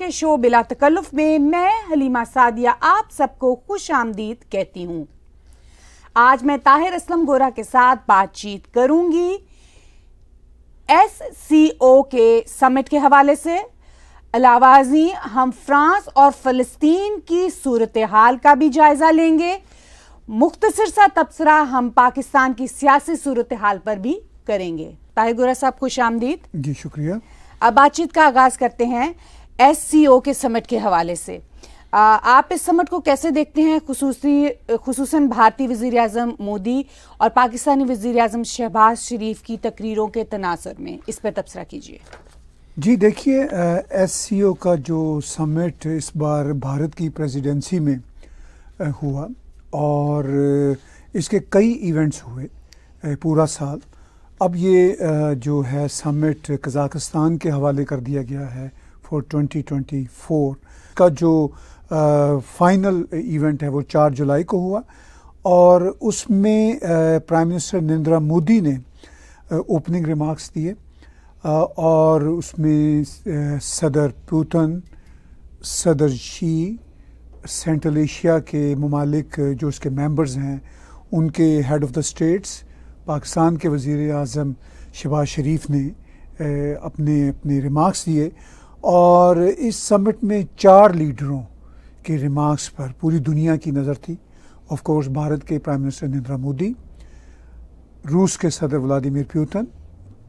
के शो बिला तकल्लुफ में मैं हलीमा सादिया आप सबको खुश आमदीद कहती हूँ आज मैं ताहिर असलम गोरा के साथ बातचीत करूंगी एस सी ओ के समिट के हवाले से अलावाजी हम फ्रांस और फ़लस्तीन की सूरत हाल का भी जायज़ा लेंगे मुख्तसर सा तबसरा हम पाकिस्तान की सियासी सूरत हाल पर भी करेंगे ताहिर गोरा साहब खुश आमदीद जी शुक्रिया अब बातचीत का आगाज़ करते हैं एस के समिट के हवाले से आप इस समट को कैसे देखते हैं खसूसी खसूस भारतीय वजीर अजम मोदी और पाकिस्तानी वजीर अजम शहबाज शरीफ की तकरीरों के तनासर में इस पर तबसरा कीजिए जी देखिए एस सी ओ का जो समिट इस बार भारत की प्रेसिडेंसी में हुआ और इसके कई इवेंट्स हुए पूरा साल अब ये जो है समिट कज़ाकस्तान के हवाले कर दिया गया है फॉर 2024 का जो फाइनल इवेंट है वो 4 जुलाई को हुआ और उसमें प्राइम मिनिस्टर नरेंद्र मोदी ने ओपनिंग रिमार्क्स दिए और उसमें सदर पुतन सदर शी सेंट्रल एशिया के ममालिक जो उसके मेंबर्स हैं उनके head of the states Pakistan के वज़ी अजम शबाज शरीफ ने अपने अपने रिमार्क्स दिए और इस समिट में चार लीडरों के रिमार्क्स पर पूरी दुनिया की नज़र थी ऑफ कोर्स भारत के प्राइम मिनिस्टर नरेंद्र मोदी रूस के सदर व्लादिमिर प्यूतन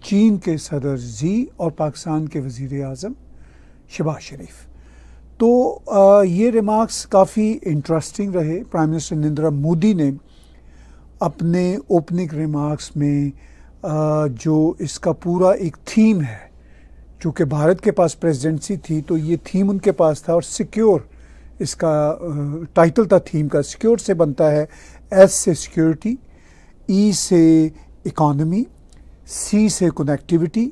चीन के सदर जी और पाकिस्तान के वजीर अजम शबाज शरीफ तो आ, ये रिमार्क्स काफ़ी इंटरेस्टिंग रहे प्राइम मिनिस्टर नरेंद्र मोदी ने अपने ओपनिंग रिमार्क्स में आ, जो इसका पूरा एक थीम है चूँकि भारत के पास प्रेसिडेंसी थी तो ये थीम उनके पास था और सिक्योर इसका टाइटल था थीम का सिक्योर से बनता है एस से सिक्योरिटी ई e से इकॉनमी सी से कनेक्टिविटी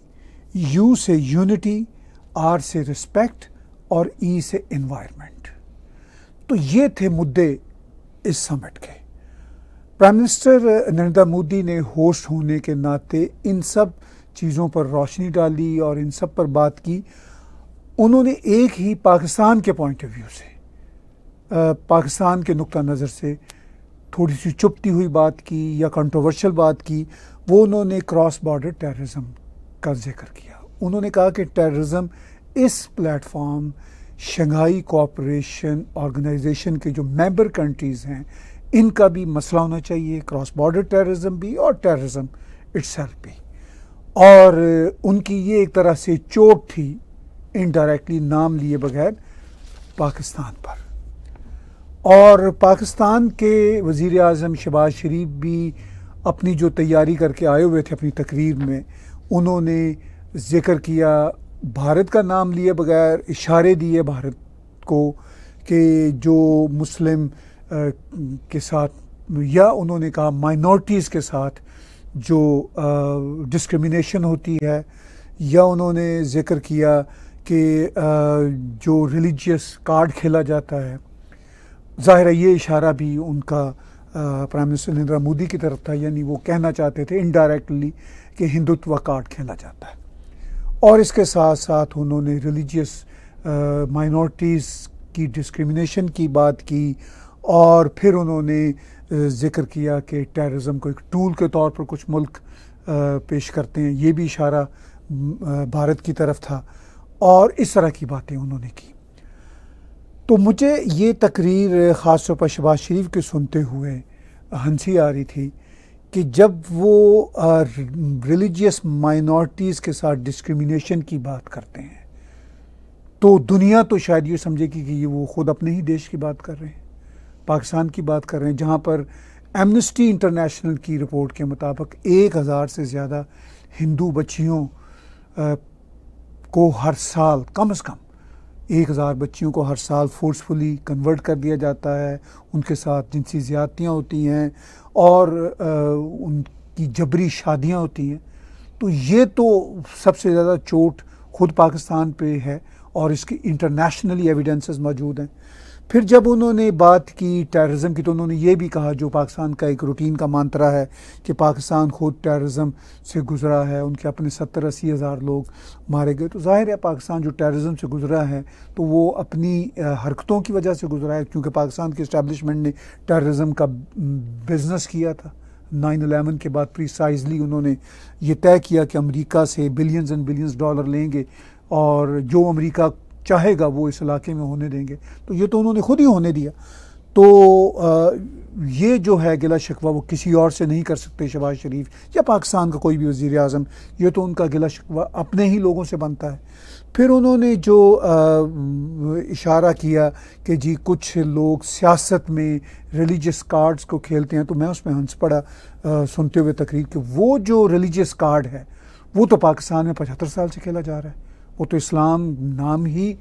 यू से यूनिटी आर से रिस्पेक्ट और ई e से इन्वायरमेंट तो ये थे मुद्दे इस समिट के प्राइम मिनिस्टर नरेंद्र मोदी ने होस्ट होने के नाते इन सब चीज़ों पर रोशनी डाली और इन सब पर बात की उन्होंने एक ही पाकिस्तान के पॉइंट ऑफ व्यू से पाकिस्तान के नुक़ नज़र से थोड़ी सी चुपती हुई बात की या कंट्रोवर्शियल बात की वो उन्होंने क्रॉस बॉर्डर टेररिज्म का जिक्र किया उन्होंने कहा कि टेररिज्म इस प्लेटफॉर्म शंघाई कोऑपरेशन ऑर्गेनाइजेशन के जो मेंबर कंट्रीज़ हैं इनका भी मसला होना चाहिए क्रॉस बॉर्डर टेररिज्म भी और टेररिज्म इट्सल्फ भी और उनकी ये एक तरह से चोट थी इनडायरेक्टली नाम लिए बगैर पाकिस्तान पर और पाकिस्तान के वज़ी अजम शबाज शरीफ भी अपनी जो तैयारी करके आए हुए थे अपनी तकरीर में उन्होंने ज़िक्र किया भारत का नाम लिए बगैर इशारे दिए भारत को कि जो मुस्लिम के साथ या उन्होंने कहा माइनॉरिटीज़ के साथ जो डिस्क्रिमिनेशन होती है या उन्होंने जिक्र किया कि जो रिलीजियस कार्ड खेला जाता है ज़ाहिर है ये इशारा भी उनका प्राइम मिनिस्टर नरेंद्र मोदी की तरफ था यानी वो कहना चाहते थे इनडायरेक्टली कि हिंदुत्व कार्ड खेला जाता है और इसके साथ साथ उन्होंने रिलीजियस माइनॉरिटीज़ की डिस्क्रिमिनेशन की बात की और फिर उन्होंने जिक्र किया कि टेररिज्म को एक टूल के तौर पर कुछ मुल्क पेश करते हैं ये भी इशारा भारत की तरफ था और इस तरह की बातें उन्होंने की तो मुझे ये तकरीर ख़ास तौर पर शबाज शरीफ के सुनते हुए हंसी आ रही थी कि जब वो रिलीजियस माइनॉरिटीज़ के साथ डिस्क्रिमिनेशन की बात करते हैं तो दुनिया तो शायद ये समझेगी कि ये वो ख़ुद अपने ही देश की बात कर रहे हैं पाकिस्तान की बात कर रहे हैं जहाँ पर एमनेस्टी इंटरनेशनल की रिपोर्ट के मुताबिक एक हज़ार से ज़्यादा हिंदू बच्चियों को हर साल कम अज़ कम एक हज़ार बच्चियों को हर साल फोर्सफुली कन्वर्ट कर दिया जाता है उनके साथ जिनसी ज़्यादतियाँ होती हैं और आ, उनकी जबरी शादियाँ होती हैं तो ये तो सबसे ज़्यादा चोट खुद पाकिस्तान पे है और इसकी इंटरनेशनली एविडेंसेस मौजूद हैं फिर जब उन्होंने बात की टेररिज्म की तो उन्होंने ये भी कहा जो पाकिस्तान का एक रूटीन का मानतरा है कि पाकिस्तान खुद टेररिज्म से गुजरा है उनके अपने सत्तर अस्सी हज़ार लोग मारे गए तो जाहिर है पाकिस्तान जो टेररिज्म से गुजरा है तो वो अपनी हरकतों की वजह से गुजरा है क्योंकि पाकिस्तान के इस्टेबलिशमेंट ने टेररिज्म का बिजनेस किया था नाइन अलेवन के बाद प्रिसाइजली उन्होंने ये तय किया कि अमरीका से बिलियंस एंड बिलियंस डॉलर लेंगे और जो अमेरिका चाहेगा वो इस इलाके में होने देंगे तो ये तो उन्होंने खुद ही होने दिया तो आ, ये जो है गिला शिकवा वो किसी और से नहीं कर सकते शबाज शरीफ या पाकिस्तान का कोई भी वजीर अजम ये तो उनका गिला शिकवा अपने ही लोगों से बनता है फिर उन्होंने जो आ, इशारा किया कि जी कुछ लोग सियासत में रिलीजियस कार्ड्स को खेलते हैं तो मैं उसमें हंस पड़ा आ, सुनते हुए तकरीर कि वो जो रिलीजियस कार्ड है वो तो पाकिस्तान में पचहत्तर साल से खेला जा रहा है वो तो इस्लाम नाम ही आ,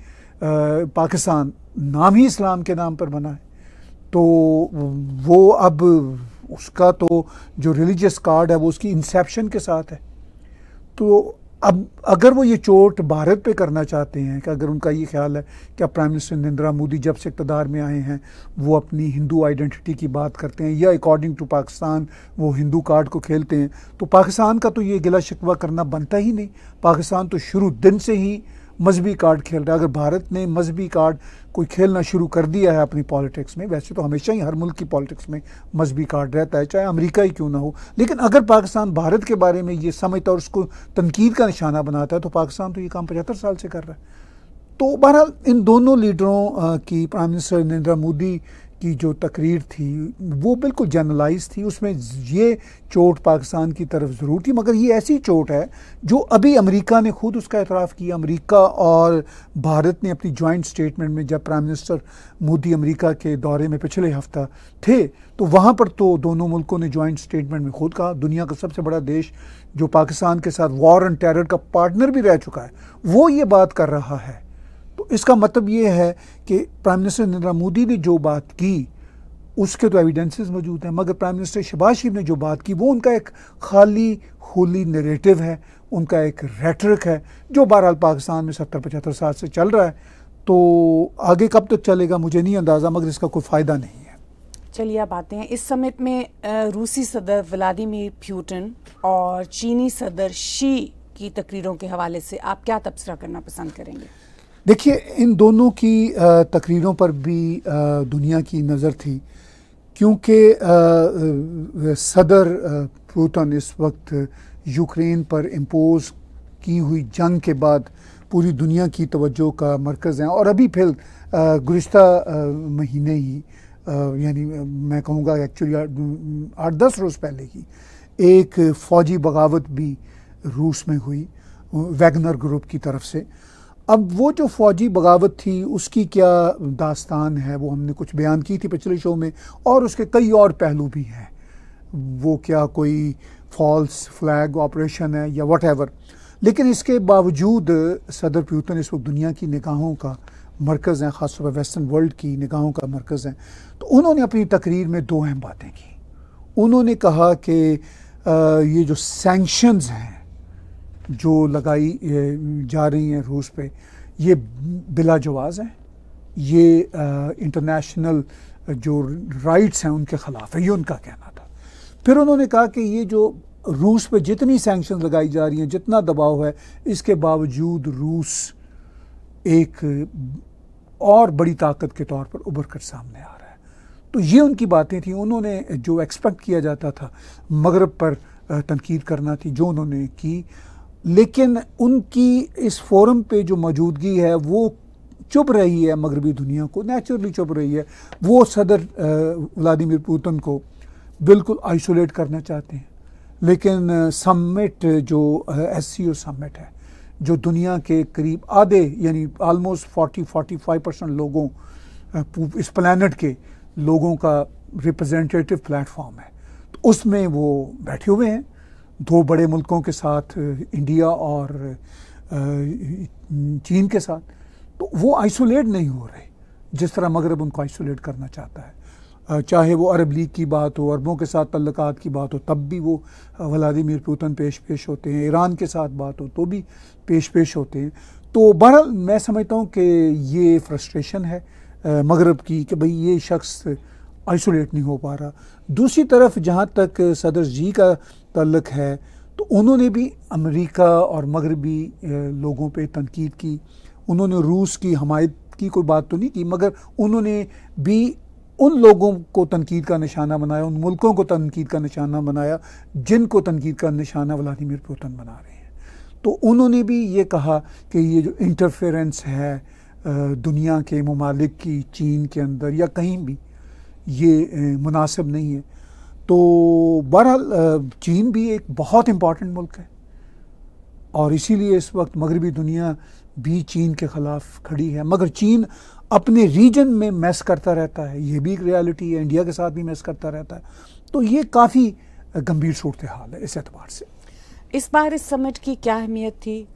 पाकिस्तान नाम ही इस्लाम के नाम पर बना है तो वो अब उसका तो जो रिलीजियस कार्ड है वो उसकी इंसेप्शन के साथ है तो अब अगर वो ये चोट भारत पे करना चाहते हैं कि अगर उनका ये ख्याल है कि अब प्राइम मिनिस्टर नरेंद्र मोदी जब से इकतदार में आए हैं वो अपनी हिंदू आइडेंटिटी की बात करते हैं या अकॉर्डिंग टू पाकिस्तान वो हिंदू कार्ड को खेलते हैं तो पाकिस्तान का तो ये गिला शिकवा करना बनता ही नहीं पाकिस्तान तो शुरू दिन से ही मजहबी कार्ड खेल रहा है अगर भारत ने मजहबी कार्ड कोई खेलना शुरू कर दिया है अपनी पॉलिटिक्स में वैसे तो हमेशा ही हर मुल्क की पॉलिटिक्स में मजहबी कार्ड रहता है चाहे अमेरिका ही क्यों ना हो लेकिन अगर पाकिस्तान भारत के बारे में ये समझता और उसको तनकीद का निशाना बनाता है तो पाकिस्तान तो ये काम पचहत्तर साल से कर रहा है तो बहरहाल इन दोनों लीडरों की प्राइम मिनिस्टर नरेंद्र मोदी की जो तकरीर थी वो बिल्कुल जर्नलाइज थी उसमें ये चोट पाकिस्तान की तरफ ज़रूर थी मगर ये ऐसी चोट है जो अभी अमेरिका ने खुद उसका एतराफ़ किया अमेरिका और भारत ने अपनी जॉइंट स्टेटमेंट में जब प्राइम मिनिस्टर मोदी अमेरिका के दौरे में पिछले हफ्ता थे तो वहाँ पर तो दोनों मुल्कों ने जॉइंट स्टेटमेंट में खुद कहा दुनिया का सबसे बड़ा देश जो पाकिस्तान के साथ वॉर एंड टेरर का पार्टनर भी रह चुका है वो ये बात कर रहा है इसका मतलब ये है कि प्राइम मिनिस्टर नरेंद्र मोदी ने जो बात की उसके तो एविडेंसेस मौजूद हैं मगर प्राइम मिनिस्टर शहबाज शरीफ ने जो बात की वो उनका एक खाली होली नरेटिव है उनका एक रेटरिक है जो बहरहाल पाकिस्तान में सत्तर पचहत्तर साल से चल रहा है तो आगे कब तक तो चलेगा मुझे नहीं अंदाज़ा मगर इसका कोई फ़ायदा नहीं है चलिए अब आते हैं इस समिट में रूसी सदर व्लादिमिर प्यूटन और चीनी सदर शी की तकरीरों के हवाले से आप क्या तबसरा करना पसंद करेंगे देखिए इन दोनों की तकरीरों पर भी दुनिया की नज़र थी क्योंकि सदर पुतिन इस वक्त यूक्रेन पर इम्पोज की हुई जंग के बाद पूरी दुनिया की तवज्जो का मरकज़ है और अभी फिर गुज्त महीने ही यानी मैं कहूँगा एक्चुअली आठ दस रोज़ पहले ही एक फ़ौजी बगावत भी रूस में हुई वैगनर ग्रुप की तरफ से अब वो जो फौजी बगावत थी उसकी क्या दास्तान है वो हमने कुछ बयान की थी पिछले शो में और उसके कई और पहलू भी हैं वो क्या कोई फॉल्स फ्लैग ऑपरेशन है या वट लेकिन इसके बावजूद सदर प्यूतन इस वक्त दुनिया की निगाहों का मरकज़ हैं ख़ासतौर पर वेस्टर्न वर्ल्ड की निगाहों का मरकज़ हैं तो उन्होंने अपनी तकरीर में दो अहम बातें की उन्होंने कहा कि ये जो सैंक्शंस हैं जो लगाई जा रही हैं रूस पे ये बिला जवाज़ है ये इंटरनेशनल जो राइट्स हैं उनके ख़िलाफ़ है ये उनका कहना था फिर उन्होंने कहा कि ये जो रूस पे जितनी सेंक्शन लगाई जा रही हैं जितना दबाव है इसके बावजूद रूस एक और बड़ी ताकत के तौर पर उभर कर सामने आ रहा है तो ये उनकी बातें थी उन्होंने जो एक्सपेक्ट किया जाता था मगरब पर तनकीद करना थी जो उन्होंने की लेकिन उनकी इस फोरम पे जो मौजूदगी है वो चुप रही है मगरबी दुनिया को नेचुरली चुप रही है वो सदर व्लादिमिर पुतिन को बिल्कुल आइसोलेट करना चाहते हैं लेकिन समिट जो एस सी ओ समिट है जो दुनिया के करीब आधे यानी almost forty forty five percent लोगों इस प्लानट के लोगों का रिप्रजेंटेटिव प्लेटफॉर्म है तो उसमें वो बैठे हुए हैं दो बड़े मुल्कों के साथ इंडिया और चीन के साथ तो वो आइसोलेट नहीं हो रहे जिस तरह मगरब उनको आइसोलेट करना चाहता है चाहे वो अरब लीग की बात हो अरबों के साथ तल्लक़ की बात हो तब भी वो व्लादिमिर पुतिन पेश पेश होते हैं ईरान के साथ बात हो तो भी पेश पेश होते हैं तो बहरहाल मैं समझता हूँ कि ये फ्रस्ट्रेशन है मगरब की कि भाई ये शख्स आइसोलेट नहीं हो पा रहा दूसरी तरफ जहाँ तक सदर जी का तलक है तो उन्होंने भी अमेरिका और मगरबी लोगों पे तनकीद की उन्होंने रूस की हमायत की कोई बात तो नहीं की मगर उन्होंने भी उन लोगों को तनकीद का निशाना बनाया उन मुल्कों को तनकीद का निशाना बनाया जिनको तनकीद का निशाना व्लादिमिर पुतन बना रहे हैं तो उन्होंने भी ये कहा कि ये जो इंटरफेरेंस है दुनिया के ममालिक की चीन के अंदर या कहीं भी ये मुनासिब नहीं है तो बहरहाल चीन भी एक बहुत इम्पॉर्टेंट मुल्क है और इसीलिए इस वक्त मगरबी दुनिया भी चीन के ख़िलाफ़ खड़ी है मगर चीन अपने रीजन में मैस करता रहता है ये भी एक रियलिटी है इंडिया के साथ भी मैस करता रहता है तो ये काफ़ी गंभीर सूरत हाल है इस एतबार से इस बार इस समिट की क्या अहमियत थी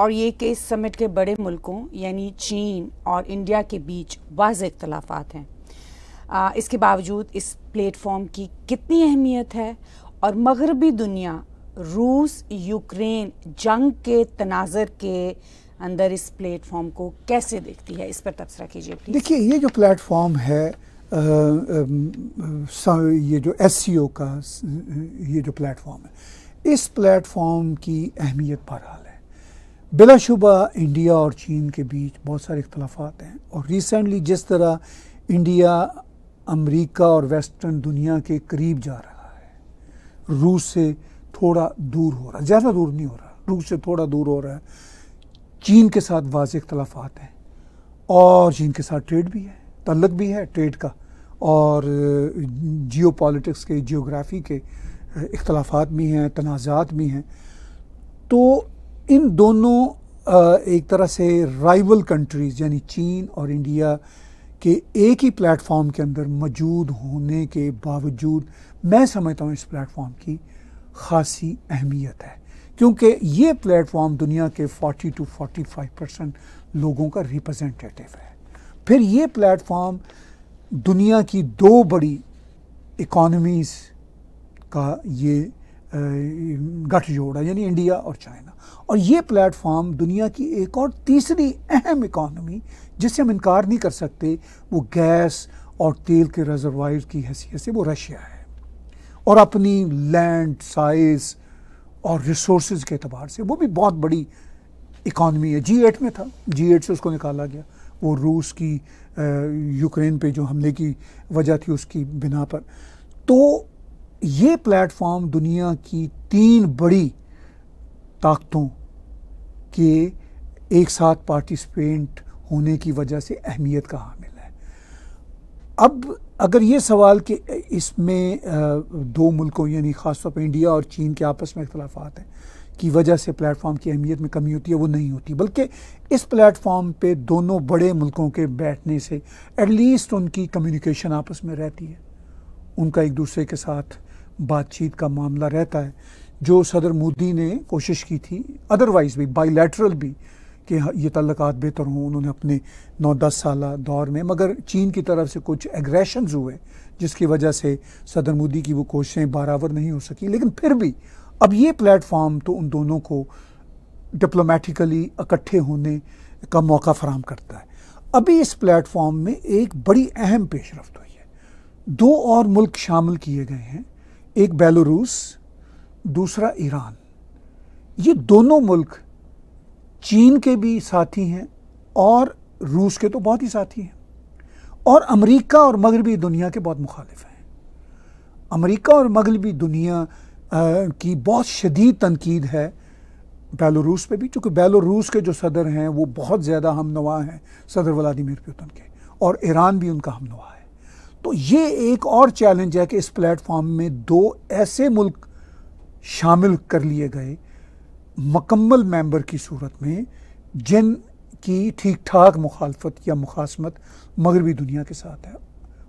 और ये कि इस समिट के बड़े मुल्कों यानी चीन और इंडिया के बीच वाज इख्तलाफात हैं इसके बावजूद इस प्लेटफॉर्म की कितनी अहमियत है और मगरबी दुनिया रूस यूक्रेन जंग के तनाजर के अंदर इस प्लेटफॉर्म को कैसे देखती है इस पर तबसरा कीजिए देखिए ये जो प्लेटफॉर्म है आ, आ, ये जो एस का ये जो प्लेटफॉर्म है इस प्लेटफॉर्म की अहमियत बहरहाल है बिलाशुबा इंडिया और चीन के बीच बहुत सारे इख्लाफात हैं और रिसेंटली जिस तरह इंडिया अमेरिका और वेस्टर्न दुनिया के करीब जा रहा है रूस से थोड़ा दूर हो रहा है ज़्यादा दूर नहीं हो रहा रूस से थोड़ा दूर हो रहा है चीन के साथ वाज इख्तलाफात हैं और चीन के साथ ट्रेड भी है तल्लक भी है ट्रेड का और जियो पॉलिटिक्स के जियोग्राफी के इख्तलाफात भी हैं तनाज़ात भी हैं तो इन दोनों एक तरह से राइवल कंट्रीज़ यानी चीन और इंडिया कि एक ही प्लेटफॉर्म के अंदर मौजूद होने के बावजूद मैं समझता हूँ इस प्लेटफॉर्म की खासी अहमियत है क्योंकि ये प्लेटफॉर्म दुनिया के 40 टू 45 परसेंट लोगों का रिप्रेजेंटेटिव है फिर ये प्लेटफॉर्म दुनिया की दो बड़ी इकॉनमीज़ का ये गठजोड़ है यानी इंडिया और चाइना और ये प्लेटफॉर्म दुनिया की एक और तीसरी अहम इकॉनमी जिससे हम इनकार नहीं कर सकते वो गैस और तेल के रिजर्वायर की हैसियत से वो रशिया है और अपनी लैंड साइज और रिसोर्स के अतबार से वो भी बहुत बड़ी इकॉनमी है जी एट में था जी एट से उसको निकाला गया वो रूस की यूक्रेन पे जो हमले की वजह थी उसकी बिना पर तो ये प्लेटफॉर्म दुनिया की तीन बड़ी ताकतों के एक साथ पार्टिसिपेंट होने की वजह से अहमियत का हामिल है अब अगर ये सवाल कि इसमें दो मुल्कों यानी ख़ासतौर पर इंडिया और चीन के आपस में अख्तलाफात हैं की वजह से प्लेटफॉर्म की अहमियत में कमी होती है वो नहीं होती बल्कि इस प्लेटफॉर्म पे दोनों बड़े मुल्कों के बैठने से एटलीस्ट उनकी कम्युनिकेशन आपस में रहती है उनका एक दूसरे के साथ बातचीत का मामला रहता है जो सदर मोदी ने कोशिश की थी अदरवाइज़ भी बाईलैटरल भी कि हाँ, ये तल्लक बेहतर हों उन्होंने अपने नौ दस साल दौर में मगर चीन की तरफ से कुछ एग्रेशन हुए जिसकी वजह से सदर मोदी की वो कोशिशें बराबर नहीं हो सकी लेकिन फिर भी अब ये प्लेटफॉर्म तो उन दोनों को डिप्लोमेटिकली इकट्ठे होने का मौका फराम करता है अभी इस प्लेटफॉर्म में एक बड़ी अहम पेशरफ हुई है दो और मुल्क शामिल किए गए हैं एक बेलारूस दूसरा ईरान ये दोनों मुल्क चीन के भी साथी हैं और रूस के तो बहुत ही साथी हैं और अमेरिका और मगरबी दुनिया के बहुत मुखालिफ हैं अमेरिका और मगरबी दुनिया की बहुत शदीद तनकीद है बेलारूस पे भी चूँकि बेलारूस के जो सदर हैं वो बहुत ज़्यादा हम हैं सदर वलादिमिर पुतिन के और ईरान भी उनका हम है तो ये एक और चैलेंज है कि इस प्लेटफॉर्म में दो ऐसे मुल्क शामिल कर लिए गए मकम्मल मेंबर की सूरत में जिन की ठीक ठाक मुखालफत या मुखासमत मगरबी दुनिया के साथ है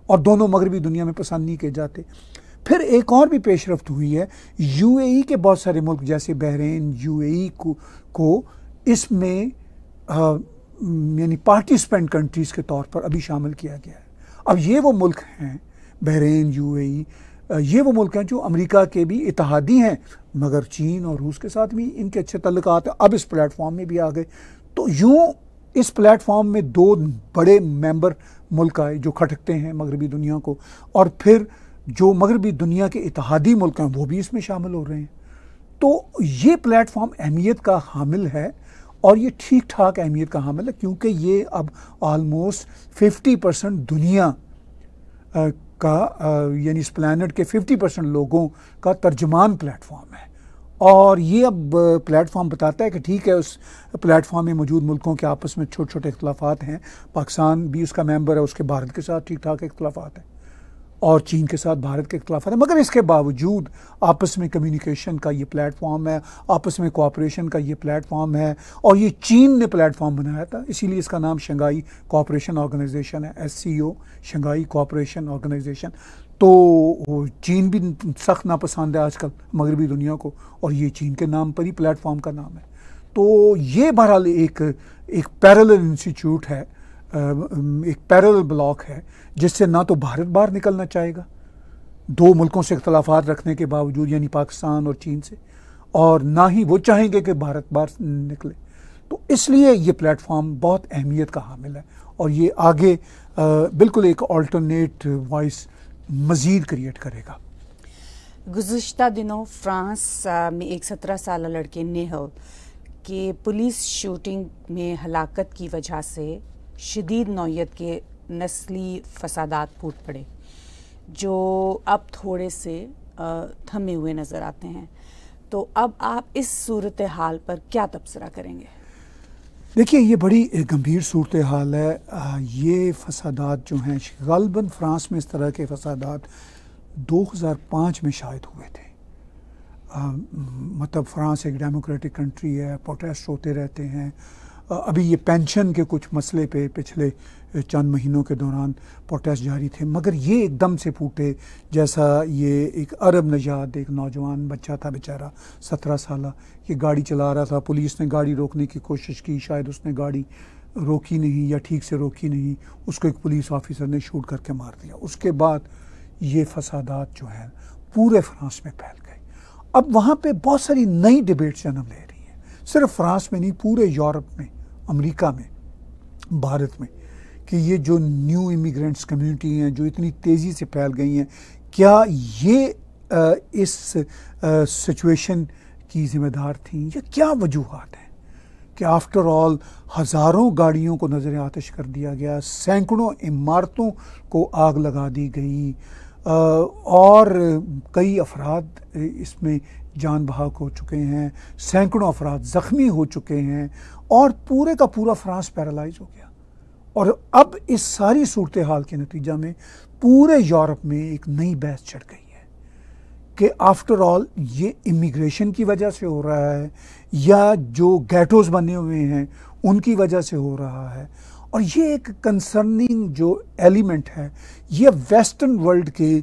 और दोनों मगरबी दुनिया में पसंद नहीं किए जाते फिर एक और भी पेशरफ हुई है यूएई e के बहुत सारे मुल्क जैसे बहरीन यूएई e को को इसमें यानी पार्टिसिपेंट कंट्रीज़ के तौर पर अभी शामिल किया गया है अब ये वो मुल्क हैं बहरीन यूएई ये वो मुल्क हैं जो अमेरिका के भी इतिहादी हैं मगर चीन और रूस के साथ भी इनके अच्छे तल्लक हैं अब इस प्लेटफॉर्म में भी आ गए तो यूँ इस प्लेटफॉर्म में दो बड़े मेंबर मुल्क आए जो खटकते हैं मगरबी दुनिया को और फिर जो मगरबी दुनिया के इतिहादी मुल्क हैं वो भी इसमें शामिल हो रहे हैं तो ये प्लेटफॉर्म अहमियत का हामिल है और ये ठीक ठाक अहमियत का हामिल है क्योंकि ये अब आलमोस्ट फिफ्टी परसेंट दुनिया आ, का यानी इस प्लानट के फिफ्टी परसेंट लोगों का तर्जमान प्लेटफॉर्म है और ये अब प्लेटफॉर्म बताता है कि ठीक है उस प्लेटफॉर्म में मौजूद मुल्कों के आपस में छोटे छोटे इख्लाफात हैं पाकिस्तान भी उसका मेंबर है उसके भारत के साथ ठीक ठाक इख्लाफात हैं और चीन के साथ भारत के ख़िलाफ़ है मगर इसके बावजूद आपस में कम्युनिकेशन का ये प्लेटफॉर्म है आपस में कोऑपरेशन का ये प्लेटफॉर्म है और ये चीन ने प्लेटफॉर्म बनाया था इसीलिए इसका नाम शंघाई कोऑपरेशन ऑर्गेनाइजेशन है S C O Shanghai cooperation organisation तो चीन भी सख्त नापसंद है आजकल मगरबी दुनिया को और ये चीन के नाम पर ही प्लेटफॉर्म का नाम है तो ये बहरहाल एक एक पैरल इंस्टीट्यूट है एक पैरल ब्लॉक है जिससे ना तो भारत बाहर निकलना चाहेगा दो मुल्कों से इख्तलाफात रखने के बावजूद यानी पाकिस्तान और चीन से और ना ही वो चाहेंगे कि भारत बाहर निकले तो इसलिए ये प्लेटफॉर्म बहुत अहमियत का हामिल है और ये आगे बिल्कुल एक अल्टरनेट वॉइस मज़ीद क्रिएट करेगा गुज्त दिनों फ्रांस में एक सत्रह साल लड़के नेहल के पुलिस शूटिंग में हलाकत की वजह से शदीद नौीयत के नस्ली फसादात फूट पड़े जो अब थोड़े से थमे हुए नज़र आते हैं तो अब आप इस सूरत हाल पर क्या तबसरा करेंगे देखिए ये बड़ी गंभीर सूरत हाल है ये फसादात जो हैं गलबन फ्रांस में इस तरह के फसादात 2005 में शायद हुए थे आ, मतलब फ्रांस एक डेमोक्रेटिक कंट्री है प्रोटेस्ट होते रहते हैं अभी ये पेंशन के कुछ मसले पे पिछले चंद महीनों के दौरान प्रोटेस्ट जारी थे मगर ये एकदम से फूटे जैसा ये एक अरब नजात एक नौजवान बच्चा था बेचारा सत्रह साल ये गाड़ी चला रहा था पुलिस ने गाड़ी रोकने की कोशिश की शायद उसने गाड़ी रोकी नहीं या ठीक से रोकी नहीं उसको एक पुलिस ऑफिसर ने शूट करके मार दिया उसके बाद ये फसादात जो हैं पूरे फ्रांस में फैल गए अब वहाँ पे बहुत सारी नई डिबेट्स जन्म ले रही हैं सिर्फ फ्रांस में नहीं पूरे यूरोप में अमेरिका में भारत में कि ये जो न्यू इमिग्रेंट्स कम्युनिटी हैं जो इतनी तेज़ी से फैल गई हैं क्या ये आ, इस सिचुएशन की जिम्मेदार थी या क्या वजूहत हैं कि आफ्टर ऑल हज़ारों गाड़ियों को नज़र आतश कर दिया गया सैकड़ों इमारतों को आग लगा दी गई और कई अफराद इसमें जान बहाक हो चुके हैं सैकड़ों अफराद ज़ख्मी हो चुके हैं और पूरे का पूरा फ्रांस पैरालाइज हो गया और अब इस सारी सूरत हाल के नतीजा में पूरे यूरोप में एक नई बहस चढ़ गई है कि आफ्टर ऑल ये इमिग्रेशन की वजह से हो रहा है या जो गैटोज़ बने हुए हैं उनकी वजह से हो रहा है और ये एक कंसर्निंग जो एलिमेंट है ये वेस्टर्न वर्ल्ड के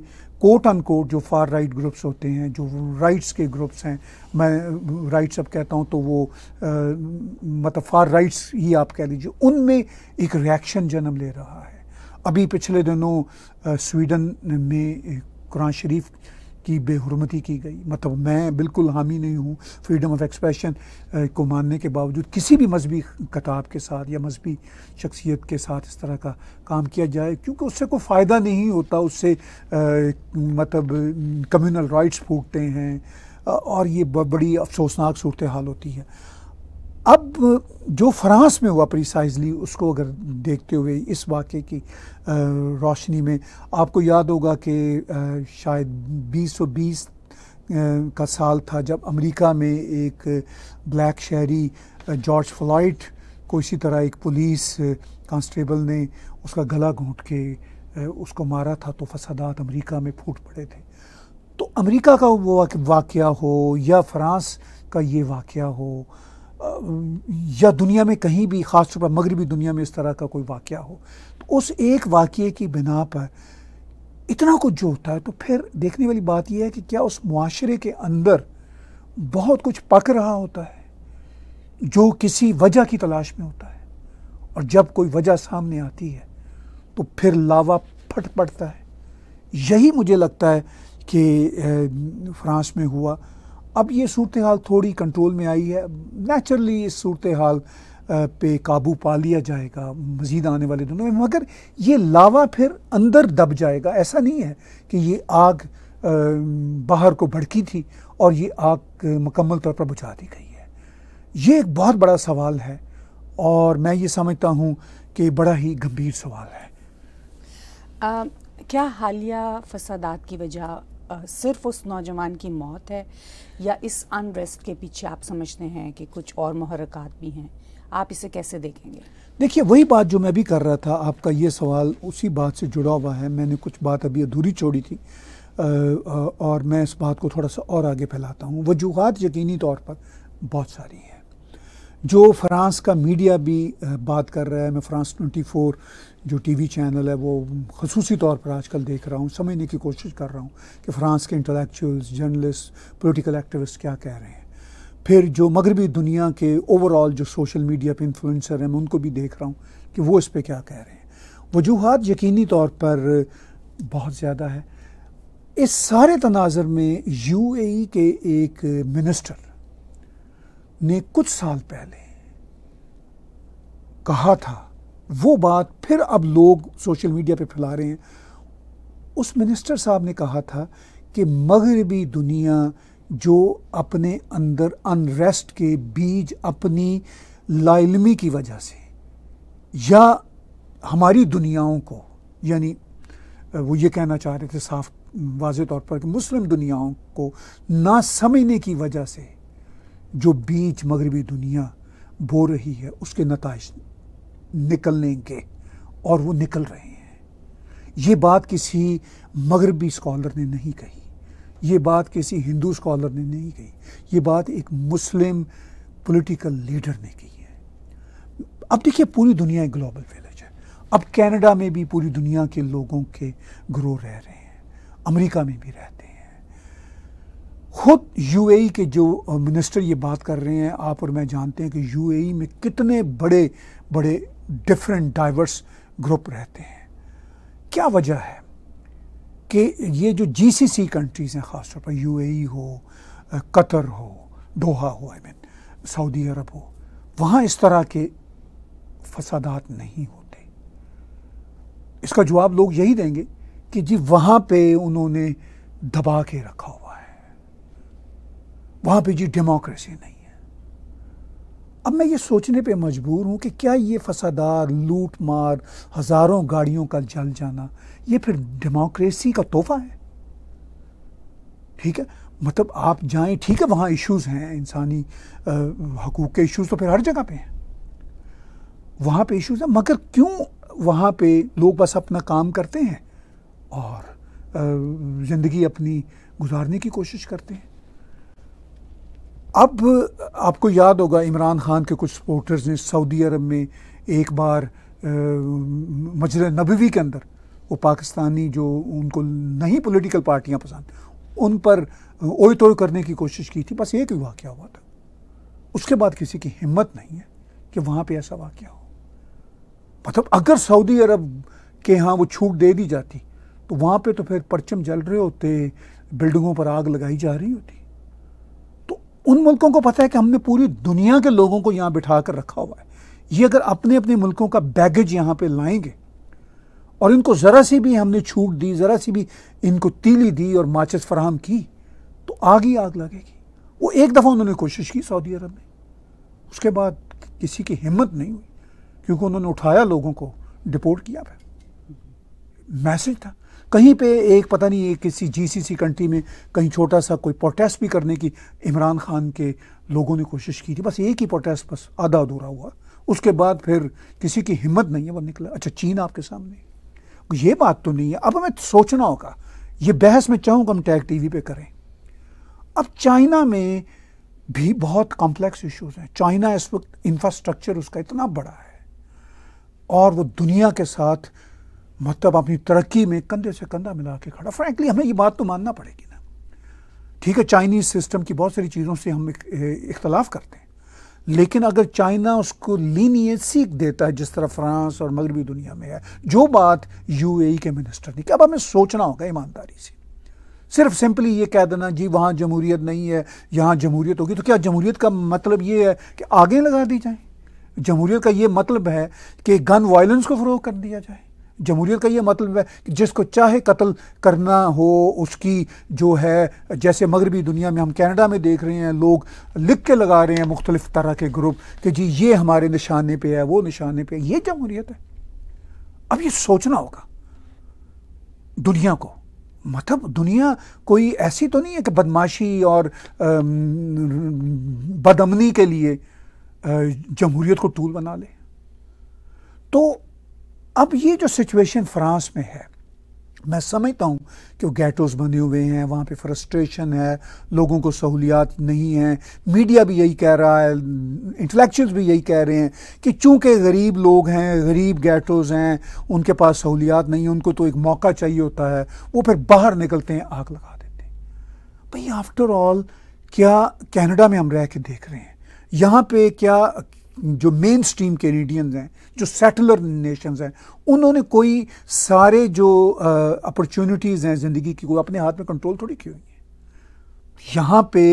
कोट अन कोट जो फार राइट ग्रुप्स होते हैं जो राइट्स के ग्रुप्स हैं मैं राइट सब कहता हूँ तो वो मतलब फार राइट्स ही आप कह लीजिए उनमें एक रिएक्शन जन्म ले रहा है अभी पिछले दिनों स्वीडन में कुरान शरीफ की बेहरमती की गई मतलब मैं बिल्कुल हामी नहीं हूँ फ्रीडम ऑफ एक्सप्रेशन को मानने के बावजूद किसी भी मजहबी किताब के साथ या मजहबी शख्सियत के साथ इस तरह का काम किया जाए क्योंकि उससे कोई फ़ायदा नहीं होता उससे मतलब कम्यूनल राइट्स फूटते हैं और ये बड़ी अफसोसनाक सूरत हाल होती है अब जो फ्रांस में हुआ प्रिसाइजली उसको अगर देखते हुए इस वाक़े की रोशनी में आपको याद होगा कि शायद 2020 का साल था जब अमेरिका में एक ब्लैक शहरी जॉर्ज फ्लाइट को इसी तरह एक पुलिस कांस्टेबल ने उसका गला घोंट के उसको मारा था तो फसादात अमेरिका में फूट पड़े थे तो अमेरिका का वो वाक़ हो या फ्रांस का ये वाक़ हो या दुनिया में कहीं भी ख़ासतौर पर मगरबी दुनिया में इस तरह का कोई वाक़ हो तो उस एक वाक़े की बिना पर इतना कुछ जो होता है तो फिर देखने वाली बात यह है कि क्या उस माशरे के अंदर बहुत कुछ पक रहा होता है जो किसी वजह की तलाश में होता है और जब कोई वजह सामने आती है तो फिर लावा फट पड़ता है यही मुझे लगता है कि फ्रांस में हुआ अब ये सूरत हाल थोड़ी कंट्रोल में आई है नेचुरली इस सूरत हाल पे काबू पा लिया जाएगा मज़ीद आने वाले दिनों में मगर ये लावा फिर अंदर दब जाएगा ऐसा नहीं है कि ये आग बाहर को भड़की थी और ये आग मुकम्मल तौर पर बुझा दी गई है ये एक बहुत बड़ा सवाल है और मैं ये समझता हूँ कि बड़ा ही गंभीर सवाल है आ, क्या हालिया फसादात की वजह सिर्फ उस नौजवान की मौत है या इस अनरेस्ट के पीछे आप समझते हैं कि कुछ और महरक़ात भी हैं आप इसे कैसे देखेंगे देखिए वही बात जो मैं भी कर रहा था आपका ये सवाल उसी बात से जुड़ा हुआ है मैंने कुछ बात अभी अधूरी छोड़ी थी और मैं इस बात को थोड़ा सा और आगे फैलाता हूँ वजूहत यकीनी तौर पर बहुत सारी हैं जो फ्रांस का मीडिया भी बात कर रहा है मैं फ्रांस 24 जो टीवी चैनल है वो खसूसी तौर पर आजकल देख रहा हूँ समझने की कोशिश कर रहा हूँ कि फ्रांस के इंटेलेक्चुअल्स जर्नलिस्ट पॉलिटिकल एक्टिविस्ट क्या कह रहे हैं फिर जो मगरबी दुनिया के ओवरऑल जो सोशल मीडिया पर इन्फ्लुएंसर हैं मैं उनको भी देख रहा हूँ कि वो इस पर क्या कह रहे हैं वजूहत यकीनी तौर पर बहुत ज़्यादा है इस सारे तनाजर में यू e के एक मिनिस्टर ने कुछ साल पहले कहा था वो बात फिर अब लोग सोशल मीडिया पे फैला रहे हैं उस मिनिस्टर साहब ने कहा था कि मगरबी दुनिया जो अपने अंदर अनरेस्ट के बीज अपनी लाइलमी की वजह से या हमारी दुनियाओं को यानी वो ये कहना चाह रहे थे साफ वाज तौर पर कि मुस्लिम दुनियाओं को ना समझने की वजह से जो बीच मगरबी दुनिया बो रही है उसके नतज निकलने के और वो निकल रहे हैं ये बात किसी मगरबी स्कॉलर ने नहीं कही ये बात किसी हिंदू स्कॉलर ने नहीं कही ये बात एक मुस्लिम पॉलिटिकल लीडर ने की है अब देखिए पूरी दुनिया एक ग्लोबल विलेज है अब कनाडा में भी पूरी दुनिया के लोगों के ग्रोह रह रहे हैं अमेरिका में भी रहते हैं खुद यूएई के जो मिनिस्टर ये बात कर रहे हैं आप और मैं जानते हैं कि यूएई में कितने बड़े बड़े डिफरेंट डाइवर्स ग्रुप रहते हैं क्या वजह है कि ये जो जीसीसी कंट्रीज़ हैं ख़ासतौर पर यूएई हो कतर हो दोहा हो I I mean mean, Saudi Arab हो वहाँ इस तरह के फसादात नहीं होते इसका जवाब लोग यही देंगे कि जी वहाँ पे उन्होंने दबा के रखा हुआ वहां पे जी डेमोक्रेसी नहीं है अब मैं ये सोचने पे मजबूर हूं कि क्या ये फसादार लूट मार हजारों गाड़ियों का जल जाना ये फिर डेमोक्रेसी का तोहफा है ठीक है मतलब आप जाए ठीक है वहाँ इश्यूज हैं इंसानी हकूक़ के इश्यूज तो फिर हर जगह पे हैं वहाँ पे इश्यूज हैं मगर क्यों वहाँ पे लोग बस अपना काम करते हैं और ज़िंदगी अपनी गुजारने की कोशिश करते हैं अब आपको याद होगा इमरान खान के कुछ सपोर्टर्स ने सऊदी अरब में एक बार मजर नबवी के अंदर वो पाकिस्तानी जो उनको नहीं पॉलिटिकल पार्टियां पसंद उन पर ओय तोय करने की कोशिश की थी बस एक ही वाक्य हुआ था उसके बाद किसी की हिम्मत नहीं है कि वहाँ पे ऐसा वाक्य हो मतलब अगर सऊदी अरब के यहाँ वो छूट दे दी जाती तो वहाँ पे तो फिर परचम जल रहे होते बिल्डिंगों पर आग लगाई जा रही होती उन मुल्कों को पता है कि हमने पूरी दुनिया के लोगों को यहाँ बिठा कर रखा हुआ है ये अगर अपने अपने मुल्कों का बैगेज यहाँ पे लाएंगे और इनको ज़रा सी भी हमने छूट दी ज़रा सी भी इनको तीली दी और माचिस फराहम की तो आग ही आग लगेगी वो एक दफ़ा उन्होंने कोशिश की सऊदी अरब में उसके बाद किसी की हिम्मत नहीं हुई क्योंकि उन्होंने उठाया लोगों को डिपोर्ट किया फिर मैसेज था कहीं पे एक पता नहीं एक किसी जीसीसी कंट्री में कहीं छोटा सा कोई प्रोटेस्ट भी करने की इमरान खान के लोगों ने कोशिश की थी बस एक ही प्रोटेस्ट बस आधा अधूरा हुआ उसके बाद फिर किसी की हिम्मत नहीं है वह निकला अच्छा चीन आपके सामने ये बात तो नहीं है अब हमें सोचना होगा ये बहस मैं चाहूँगा हम टैग टी वी करें अब चाइना में भी बहुत कॉम्प्लेक्स इश्यूज हैं चाइना इस वक्त इंफ्रास्ट्रक्चर उसका इतना बड़ा है और वो दुनिया के साथ मतलब अपनी तरक्की में कंधे से कंधा मिला के खड़ा फ्रैंकली हमें ये बात तो मानना पड़ेगी ना ठीक है चाइनीज सिस्टम की बहुत सारी चीज़ों से हम इख्तलाफ करते हैं लेकिन अगर चाइना उसको लीनिए सीख देता है जिस तरह फ्रांस और मगरबी दुनिया में है जो बात यूएई e के मिनिस्टर ने क्या अब हमें सोचना होगा ईमानदारी से सिर्फ सिंपली ये कह देना जी वहाँ जमहूरियत नहीं है यहाँ जमहूरियत होगी तो क्या जमहूरियत का मतलब ये है कि आगे लगा दी जाए जमहूरियत का ये मतलब है कि गन वायलेंस को फ़रोग कर दिया जाए जमहूरियत का ये मतलब है कि जिसको चाहे कत्ल करना हो उसकी जो है जैसे मगरबी दुनिया में हम कैनेडा में देख रहे हैं लोग लिख के लगा रहे हैं मुख्तलिफ़ तरह के ग्रुप कि जी ये हमारे निशाने पर है वो निशाने पर यह ये जमहूरियत है अब ये सोचना होगा दुनिया को मतलब दुनिया कोई ऐसी तो नहीं है कि बदमाशी और बदमनी के लिए जमहूरियत को टूल बना ले तो अब ये जो सिचुएशन फ्रांस में है मैं समझता हूँ कि वो गैटोज बने हुए हैं वहाँ पे फ्रस्ट्रेशन है लोगों को सहूलियात नहीं है मीडिया भी यही कह रहा है इंटेलेक्चुअल्स भी यही कह रहे हैं कि चूंकि गरीब लोग हैं गरीब गैटोज हैं उनके पास सहूलियात नहीं है उनको तो एक मौका चाहिए होता है वो फिर बाहर निकलते हैं आग लगा देते हैं भाई आफ्टर ऑल क्या कैनेडा में हम रह के देख रहे हैं यहाँ पे क्या जो मेन स्ट्रीम कैनेडियंस हैं जो सेटलर नेशंस हैं उन्होंने कोई सारे जो अपॉर्चुनिटीज़ हैं ज़िंदगी की कोई अपने हाथ में कंट्रोल थोड़ी की हुई है यहाँ पे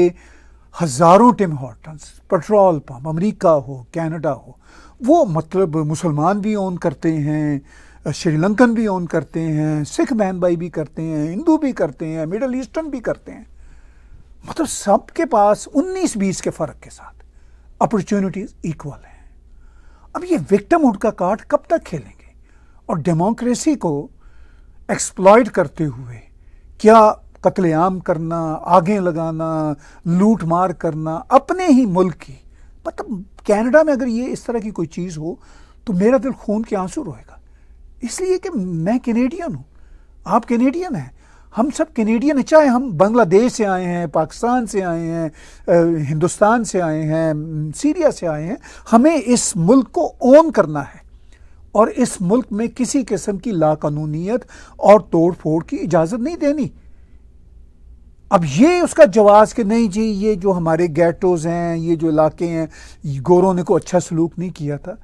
हज़ारों Tim Hortons petrol pump America हो कनाडा हो वो मतलब मुसलमान भी ओन करते हैं श्रीलंकन भी ओन करते हैं सिख बहन भाई भी करते हैं हिंदू भी करते हैं मिडल ईस्टर्न भी करते हैं मतलब सबके पास उन्नीस बीस के फ़र्क के साथ अपॉर्चुनिटीज इक्वल हैं अब ये विक्टमहुड का कार्ड कब तक खेलेंगे और डेमोक्रेसी को एक्सप्लॉयड करते हुए क्या कत्लेआम करना आगे लगाना लूट मार करना अपने ही मुल्क की मतलब कनाडा में अगर ये इस तरह की कोई चीज़ हो तो मेरा दिल खून के आंसू रोएगा इसलिए कि मैं कैनेडियन हूँ आप कैनेडियन हैं हम सब कैनेडियन हैं चाहे हम बांग्लादेश से आए हैं पाकिस्तान से आए हैं हिंदुस्तान से आए हैं सीरिया से आए हैं हमें इस मुल्क को ओन करना है और इस मुल्क में किसी किस्म की लाकानूनीत और तोड़ फोड़ की इजाज़त नहीं देनी अब ये उसका जवाब कि नहीं जी ये जो हमारे गैटोज़ हैं ये जो इलाके हैं गोरों ने को अच्छा सलूक नहीं किया था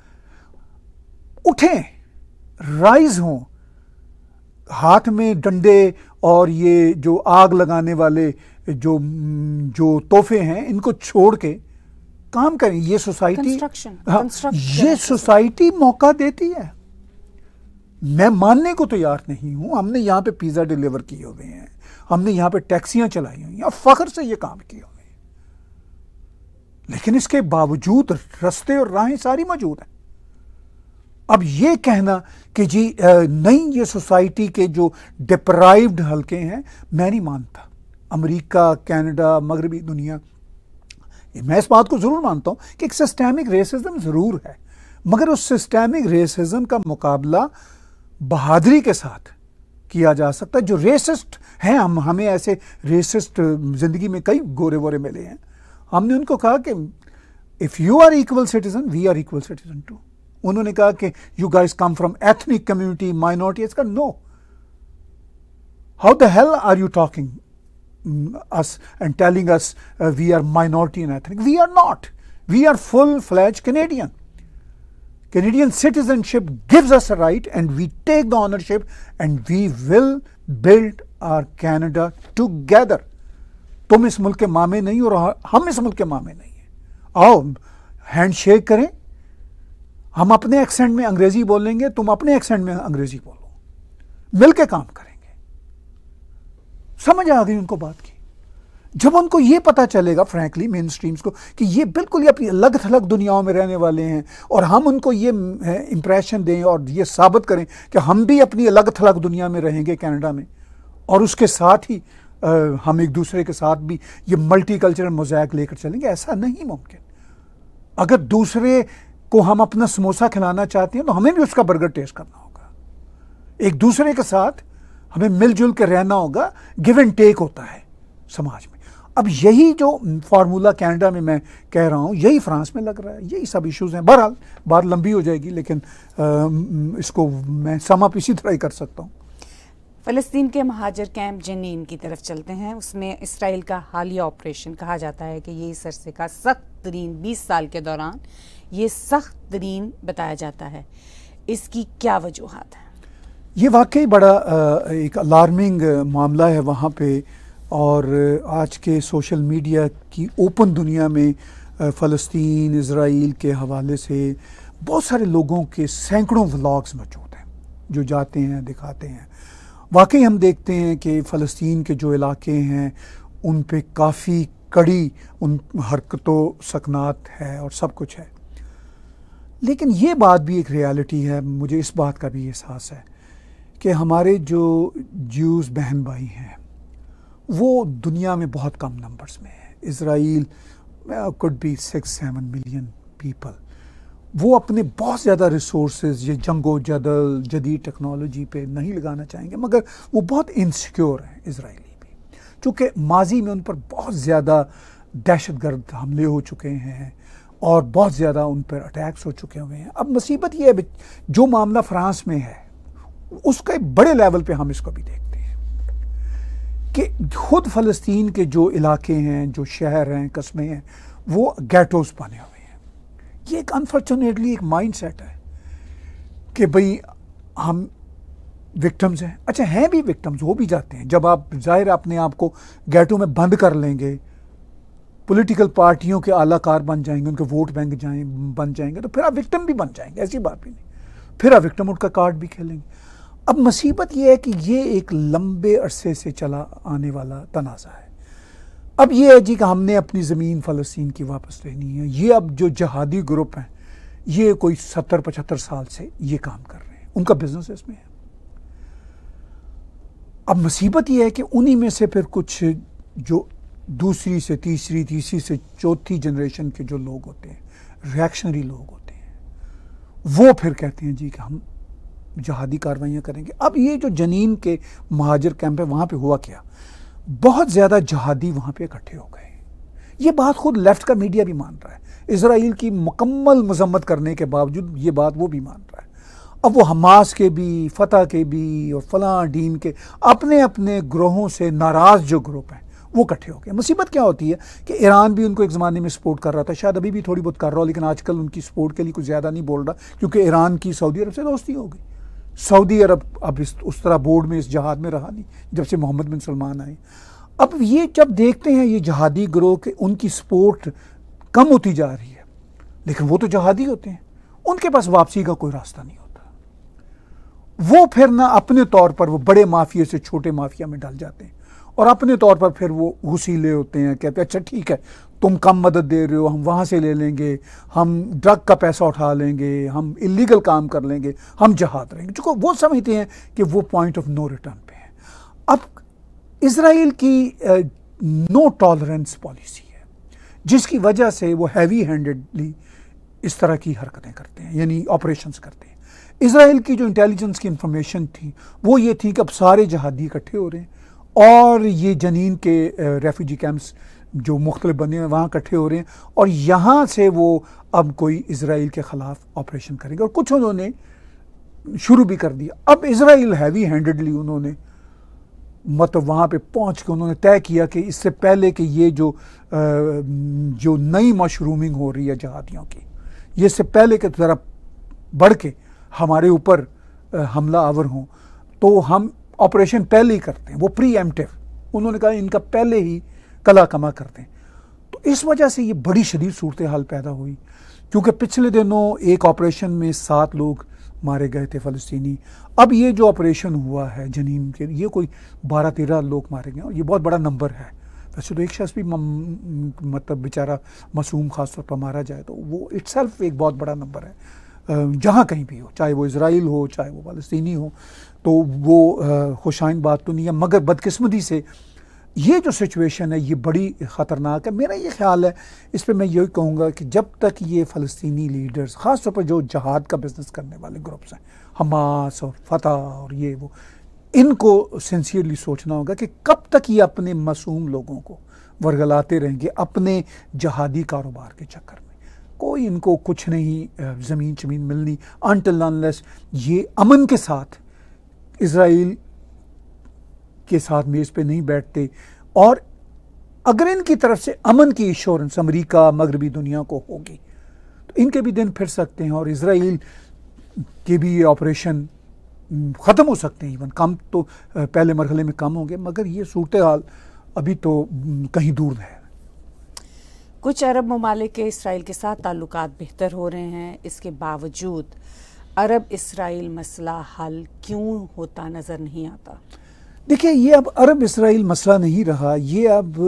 उठें राइज हों हाथ में डंडे और ये जो आग लगाने वाले जो जो तोहफे हैं इनको छोड़ के काम करें ये सोसाइटी हाँ, ये सोसाइटी मौका देती है मैं मानने को तैयार तो नहीं हूं हमने यहां पे पिज़्ज़ा डिलीवर किए हुए हैं हमने यहां पे टैक्सियां चलाई हुई हैं फखर से ये काम किए हुए हैं लेकिन इसके बावजूद रस्ते और राहें सारी मौजूद हैं अब ये कहना कि जी नई ये सोसाइटी के जो डिप्राइव्ड हल्के हैं मैं नहीं मानता अमेरिका कनाडा मगरबी दुनिया मैं इस बात को ज़रूर मानता हूँ कि एक सिस्टेमिक रेसिज्म ज़रूर है मगर उस सिस्टेमिक रेसिज्म का मुकाबला बहादरी के साथ किया जा सकता है जो रेसिस्ट हैं हम हमें ऐसे रेसिस्ट ज़िंदगी में कई गोरे वोरे मिले हैं हमने उनको कहा कि if you are equal citizen we are equal citizen too उन्होंने कहा कि you guys come from ethnic community minority इसका no how the hell are you talking us and telling us we are minority in ethnic we are not we are full fledged Canadian Canadian citizenship gives us right and we take the ownership and we will build our Canada together तुम इस मुल्क के मामे नहीं और हम इस मुल्क के मामे नहीं हैं आओ हैंड शेक करें हम अपने एक्सेंट में अंग्रेजी बोलेंगे तुम अपने एक्सेंट में अंग्रेजी बोलो मिलके काम करेंगे समझ आ गई उनको बात की जब उनको ये पता चलेगा फ्रैंकली मेन स्ट्रीम्स को कि ये बिल्कुल अपनी अलग थलग दुनियाओं में रहने वाले हैं और हम उनको ये इंप्रेशन दें और ये साबित करें कि हम भी अपनी अलग थलग दुनिया में रहेंगे कैनेडा में और उसके साथ ही आ, हम एक दूसरे के साथ भी ये मल्टी कल्चरल मोजैक लेकर चलेंगे ऐसा नहीं मुमकिन अगर दूसरे को हम अपना समोसा खिलाना चाहते हैं तो हमें भी उसका बर्गर टेस्ट करना होगा एक दूसरे के साथ हमें मिलजुल के रहना होगा गिव एंड टेक होता है समाज में अब यही जो फार्मूला कैनेडा में मैं कह रहा हूँ यही फ्रांस में लग रहा है यही सब इश्यूज हैं बहरहाल बात लंबी हो जाएगी लेकिन आ, इसको मैं समाप इसी तरह ही कर सकता हूँ फ़लस्तीन के महाजर कैंप जनीन की तरफ चलते हैं उसमें इसराइल का हालिया ऑपरेशन कहा जाता है कि ये इस अरसे का सख्त तरीन बीस साल के दौरान ये सख्त तरीन बताया जाता है इसकी क्या वजूहत है ये वाकई बड़ा एक अलार्मिंग मामला है वहाँ पे और आज के सोशल मीडिया की ओपन दुनिया में फ़लस्तीन इसराइल के हवाले से बहुत सारे लोगों के सैकड़ों व्लॉग्स मौजूद हैं जो जाते हैं दिखाते हैं वाकई हम देखते हैं कि फ़लस्तीन के जो इलाके हैं उन पे काफ़ी कड़ी उन हरकतों सकनात है और सब कुछ है लेकिन ये बात भी एक रियलिटी है मुझे इस बात का भी एहसास है कि हमारे जो ज्यूज बहन भाई हैं वो दुनिया में बहुत कम नंबर्स में हैं Israel could be six seven million people वो अपने बहुत ज़्यादा रिसोर्स ये जंगो जदल जदीद टेक्नोलॉजी पे नहीं लगाना चाहेंगे मगर वो बहुत इनसिक्योर हैं इसराइली भी चूँकि माजी में उन पर बहुत ज़्यादा दहशत गर्द हमले हो चुके हैं और बहुत ज़्यादा उन पर अटैक्स हो चुके हुए हैं अब मुसीबत यह है जो मामला फ्रांस में है उसके बड़े लेवल पे हम इसको भी देखते हैं कि खुद फ़लस्तीन के जो इलाके हैं जो शहर हैं कस्बे हैं वो गैटोज बने हुए हैं ये एक अनफॉर्चुनेटली एक माइंड सेट है कि भाई हम विक्टम्स हैं अच्छा हैं भी विक्टम्स हो भी जाते हैं जब आप ज़ाहिर अपने आप को गैटो में बंद कर लेंगे पॉलिटिकल पार्टियों के आलाकार बन जाएंगे उनके वोट बैंक जाए बन जाएंगे तो फिर आप विक्टम भी बन जाएंगे ऐसी बात भी नहीं फिर आप विक्टम उनका कार्ड भी खेलेंगे अब मुसीबत यह है कि ये एक लंबे अरसे से चला आने वाला तनाज़ा है अब ये है जी कि हमने अपनी ज़मीन फ़लस्तीन की वापस लेनी है ये अब जो जहादी ग्रुप हैं ये कोई सत्तर पचहत्तर साल से ये काम कर रहे हैं उनका बिजनेस इसमें है अब मुसीबत यह है कि उन्हीं में से फिर कुछ जो दूसरी से तीसरी तीसरी से चौथी जनरेशन के जो लोग होते हैं रिएक्शनरी लोग होते हैं वो फिर कहते हैं जी कि हम जहादी कार्रवाइयाँ करेंगे अब ये जो जनीन के महाजर कैंप है वहाँ पर हुआ क्या बहुत ज़्यादा जहादी वहाँ पर इकट्ठे हो गए ये बात खुद लेफ्ट का मीडिया भी मान रहा है इसराइल की मुकम्मल मजम्मत करने के बावजूद ये बात वो भी मान रहा है अब वो हमास के भी फतह के भी और फलां डीन के अपने अपने ग्रोहों से नाराज़ जो ग्रुप हैं वो इकट्ठे हो गए मुसीबत क्या होती है कि ईरान भी उनको एक ज़माने में सपोर्ट कर रहा था शायद अभी भी थोड़ी बहुत कर रहा हो लेकिन आजकल उनकी सपोर्ट के लिए कुछ ज़्यादा नहीं बोल रहा क्योंकि ईरान की सऊदी अरब से दोस्ती हो गई सऊदी अरब अब इस उस तरह बोर्ड में इस जहाद में रहा नहीं जब से मोहम्मद बिन सलमान आए अब ये जब देखते हैं ये जहादी ग्रोह के उनकी सपोर्ट कम होती जा रही है लेकिन वो तो जहादी होते हैं उनके पास वापसी का कोई रास्ता नहीं होता वो फिर ना अपने तौर पर वो बड़े माफिया से छोटे माफिया में डाल जाते हैं और अपने तौर पर फिर वो घुसीले होते हैं कहते हैं अच्छा ठीक है तुम कम मदद दे रहे हो हम वहाँ से ले लेंगे हम ड्रग का पैसा उठा लेंगे हम इलीगल काम कर लेंगे हम जहाद रहेंगे चूँकि वो समझते हैं कि वो पॉइंट ऑफ नो रिटर्न पे है अब इसराइल की नो टॉलरेंस पॉलिसी है जिसकी वजह से वो हैवी हैंडेडली इस तरह की हरकतें करते हैं यानी ऑपरेशंस करते हैं इसराइल की जो इंटेलिजेंस की इंफॉर्मेशन थी वो ये थी कि अब सारे जहादी इकट्ठे हो रहे हैं और ये जनीन के रेफ्यूजी कैंप्स जो मुख्तलिफ बने हैं वहाँ इकट्ठे हो रहे हैं और यहाँ से वो अब कोई इसराइल के ख़िलाफ़ ऑपरेशन करेगा और कुछ उन्होंने शुरू भी कर दिया अब इसराइल हैवी हैंडेडली उन्होंने मतलब वहाँ पे पहुँच के उन्होंने तय किया कि इससे पहले कि ये जो जो नई मशरूमिंग हो रही है जहादियों की ये इससे पहले कि ज़रा बढ़ के हमारे ऊपर हमला आवर हों तो हम ऑपरेशन पहले ही करते हैं वो प्री एमटिव उन्होंने कहा इनका पहले ही कला कमा करते हैं तो इस वजह से ये बड़ी शदीद सूरत हाल पैदा हुई क्योंकि पिछले दिनों एक ऑपरेशन में सात लोग मारे गए थे फ़लस्तनी अब ये जो ऑपरेशन हुआ है जनीन के ये कोई बारह तेरह लोग मारे गए और ये बहुत बड़ा नंबर है वैसे तो एक शख्स भी मतलब बेचारा मासूम खास तौर पर मारा जाए तो वो इट्सल्फ एक बहुत बड़ा नंबर है जहाँ कहीं भी हो चाहे वो इसराइल हो चाहे वो फ़लस्तनी हो तो वो खुशाइन बात तो नहीं है मगर बदकिस्मती से ये जो सिचुएशन है ये बड़ी ख़तरनाक है मेरा ये ख्याल है इस पर मैं यही कहूँगा कि जब तक ये फ़लस्तनी लीडर्स ख़ास तौर पर जो जहाद का बिज़नेस करने वाले ग्रुप्स हैं हमास और फतह और ये वो इनको सिंसियरली सोचना होगा कि कब तक ये अपने मासूम लोगों को वर्गलाते रहेंगे अपने जहादी कारोबार के चक्कर में कोई इनको कुछ नहीं ज़मीन चमीन मिलनी अनटिल ये अमन के साथ इसराइल के साथ मेज़ पे नहीं बैठते और अगर इनकी तरफ से अमन की इंश्योरेंस अमरीका मगरबी दुनिया को होगी तो इनके भी दिन फिर सकते हैं और इसराइल के भी ये ऑपरेशन ख़त्म हो सकते हैं इवन कम तो पहले मरहले में कम होंगे मगर ये सूरत हाल अभी तो कहीं दूर है कुछ अरब ममालिक के इसराइल के साथ ताल्लुक बेहतर हो रहे हैं इसके बावजूद अरब इसराइल मसला हल क्यों होता नज़र नहीं आता देखिए ये अब अरब इसराइल मसला नहीं रहा ये अब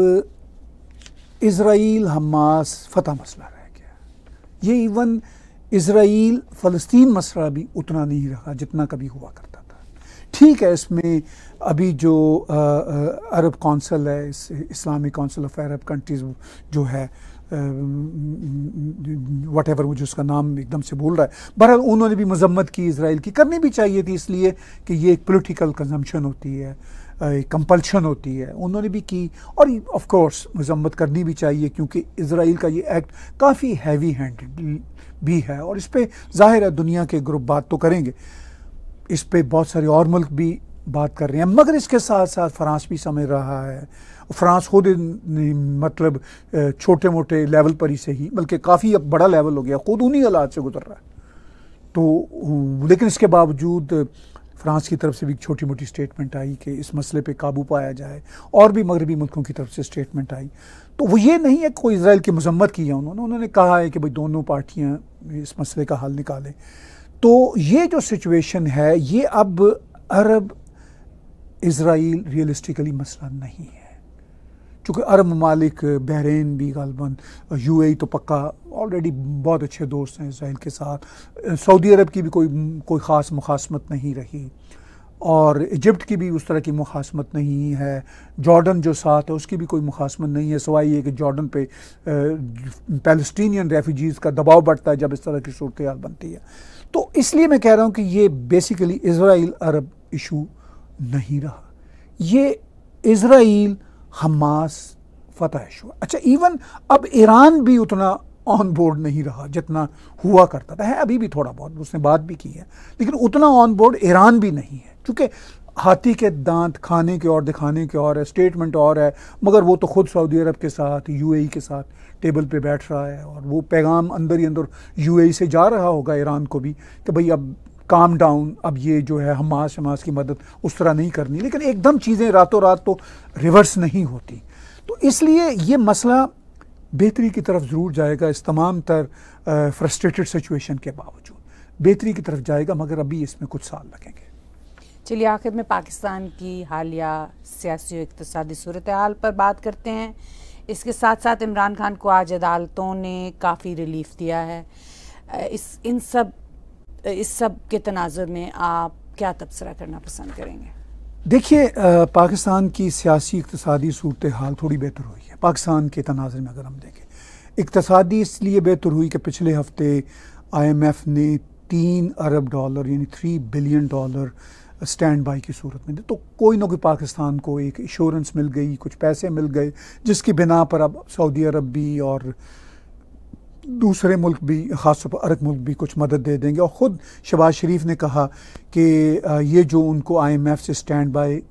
इसराइल हमास फतह मसला रह गया ये इवन इसराइल फ़लस्तीन मसला भी उतना नहीं रहा जितना कभी हुआ करता था ठीक है इसमें अभी जो आ, आ, अरब कौंसल है इस, इस्लामी कौंसिल ऑफ अरब कंट्रीज़ जो है वट एवर मुझे उसका नाम एकदम से भूल रहा है बहरहाल उन्होंने भी मजम्मत की इसराइल की करनी भी चाहिए थी इसलिए कि ये एक पोलिटिकल कंजम्पन होती है कंपल्शन होती है उन्होंने भी की और ऑफ कोर्स मजम्मत करनी भी चाहिए क्योंकि इसराइल का ये एक्ट काफ़ी हैवी हैंड भी है और इस पर जाहिर है दुनिया के ग्रुप बात तो करेंगे इस पर बहुत सारे और मुल्क भी बात कर रहे हैं मगर इसके साथ साथ फ्रांस भी समझ रहा है फ्रांस खुद मतलब छोटे मोटे लेवल पर ही से ही बल्कि काफ़ी अब बड़ा लेवल हो गया खुद उन्हीं हालात से गुजर रहा है तो हम्म, लेकिन इसके बावजूद फ्रांस की तरफ से भी छोटी मोटी स्टेटमेंट आई कि इस मसले पे काबू पाया जाए और भी मगरबी मुल्कों की तरफ से स्टेटमेंट आई तो वो ये नहीं है कोई इसराइल की मजम्मत की है उन्होंने उन्होंने कहा है कि भाई दोनों पार्टियाँ इस मसले का हल निकालें तो ये जो सिचुएशन है ये अब अरब इसराइल रियलिस्टिकली मसला नहीं है चूँकि अरब ममालिक बहरीन भी गालबन यू ए e तो पक्का ऑलरेडी बहुत अच्छे दोस्त हैं इसराइल के साथ सऊदी अरब की भी कोई कोई ख़ास मुखासमत नहीं रही और इजिप्ट की भी उस तरह की मुखासमत नहीं है जॉर्डन जो साथ है उसकी भी कोई मुखासमत नहीं है सवाई ये कि जॉर्डन पे पैलस्टीनियन रेफ्यूजीज़ का दबाव बढ़ता है जब इस तरह की सूरत बनती है तो इसलिए मैं कह रहा हूँ कि ये बेसिकली इसराइल अरब इशू नहीं रहा ये इसराइल हमास फतेह हुआ अच्छा इवन अब ईरान भी उतना ऑन बोर्ड नहीं रहा जितना हुआ करता था है अभी भी थोड़ा बहुत उसने बात भी की है लेकिन उतना ऑन बोर्ड ईरान भी नहीं है क्योंकि हाथी के दांत खाने के और दिखाने के और है स्टेटमेंट और है मगर वो तो खुद सऊदी अरब के साथ यूएई e के साथ टेबल पे बैठ रहा है और वो पैगाम अंदर ही अंदर यूएई e से जा रहा होगा ईरान को भी कि भाई अब काम डाउन अब ये जो है हमास हमास की मदद उस तरह नहीं करनी लेकिन एकदम चीज़ें रातों रात तो रिवर्स नहीं होती तो इसलिए ये मसला बेहतरी की तरफ ज़रूर जाएगा इस तमाम तर फ्रस्ट्रेटेड सिचुएशन के बावजूद बेहतरी की तरफ जाएगा मगर अभी इसमें कुछ साल लगेंगे चलिए आखिर में पाकिस्तान की हालिया सियासी और इकतसादी सूरत हाल पर बात करते हैं इसके साथ साथ इमरान खान को आज अदालतों ने काफ़ी रिलीफ दिया है इस इन सब इस सब के तनाजर में आप क्या तबसरा करना पसंद करेंगे देखिए पाकिस्तान की सियासी इकतसादी सूरत हाल थोड़ी बेहतर हुई है पाकिस्तान के तनाजर में अगर हम देखें इकतदी इसलिए बेहतर हुई कि पिछले हफ्ते आईएमएफ ने तीन अरब डॉलर यानी three billion dollar stand by की सूरत में तो कोई ना कोई पाकिस्तान को एक इंश्योरेंस मिल गई कुछ पैसे मिल गए जिसकी बिना पर अब सऊदी अरब भी और दूसरे मुल्क भी ख़ास तौर पर अरब मुल्क भी कुछ मदद दे देंगे और ख़ुद शबाज शरीफ ने कहा कि ये जो उनको आईएमएफ से स्टैंड बाय